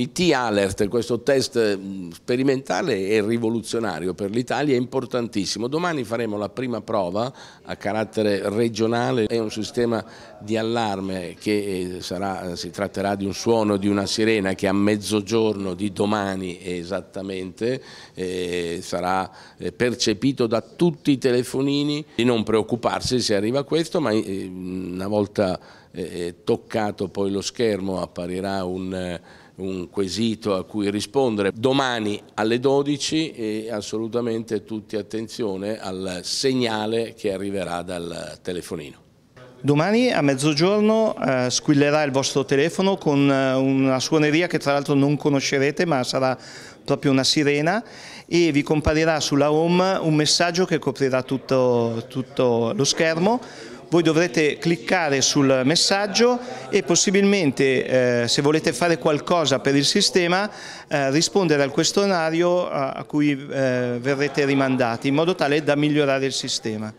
Il T-Alert, questo test mm, sperimentale è rivoluzionario per l'Italia, è importantissimo. Domani faremo la prima prova a carattere regionale, è un sistema di allarme che eh, sarà, eh, si tratterà di un suono di una sirena che a mezzogiorno di domani esattamente eh, sarà eh, percepito da tutti i telefonini. Di non preoccuparsi se arriva questo, ma eh, una volta eh, toccato poi lo schermo apparirà un un quesito a cui rispondere. Domani alle 12 e assolutamente tutti attenzione al segnale che arriverà dal telefonino. Domani a mezzogiorno eh, squillerà il vostro telefono con eh, una suoneria che tra l'altro non conoscerete ma sarà proprio una sirena e vi comparirà sulla home un messaggio che coprirà tutto, tutto lo schermo voi dovrete cliccare sul messaggio e possibilmente eh, se volete fare qualcosa per il sistema eh, rispondere al questionario a, eh, a cui eh, verrete rimandati in modo tale da migliorare il sistema.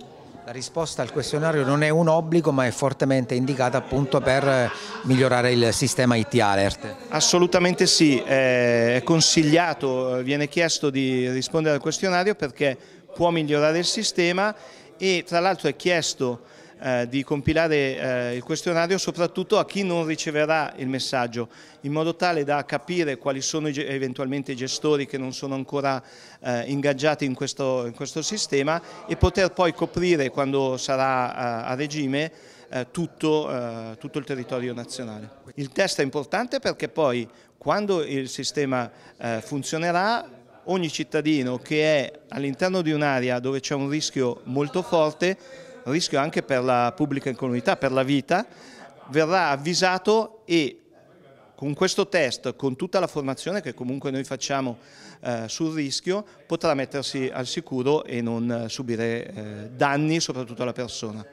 La risposta al questionario non è un obbligo ma è fortemente indicata appunto per eh, migliorare il sistema IT Alert. Assolutamente sì, eh, è consigliato, viene chiesto di rispondere al questionario perché può migliorare il sistema e tra l'altro è chiesto eh, di compilare eh, il questionario soprattutto a chi non riceverà il messaggio in modo tale da capire quali sono i, eventualmente i gestori che non sono ancora eh, ingaggiati in questo, in questo, sistema e poter poi coprire quando sarà eh, a regime eh, tutto, tutto il territorio nazionale. Il test è importante perché poi quando il sistema funzionerà ogni cittadino che è all'interno di un'area dove c'è un rischio molto forte rischio anche per la pubblica incolumità, per la vita, verrà avvisato e con questo test, con tutta la formazione che comunque noi facciamo eh, sul rischio, potrà mettersi al sicuro e non eh, subire eh, danni soprattutto alla persona.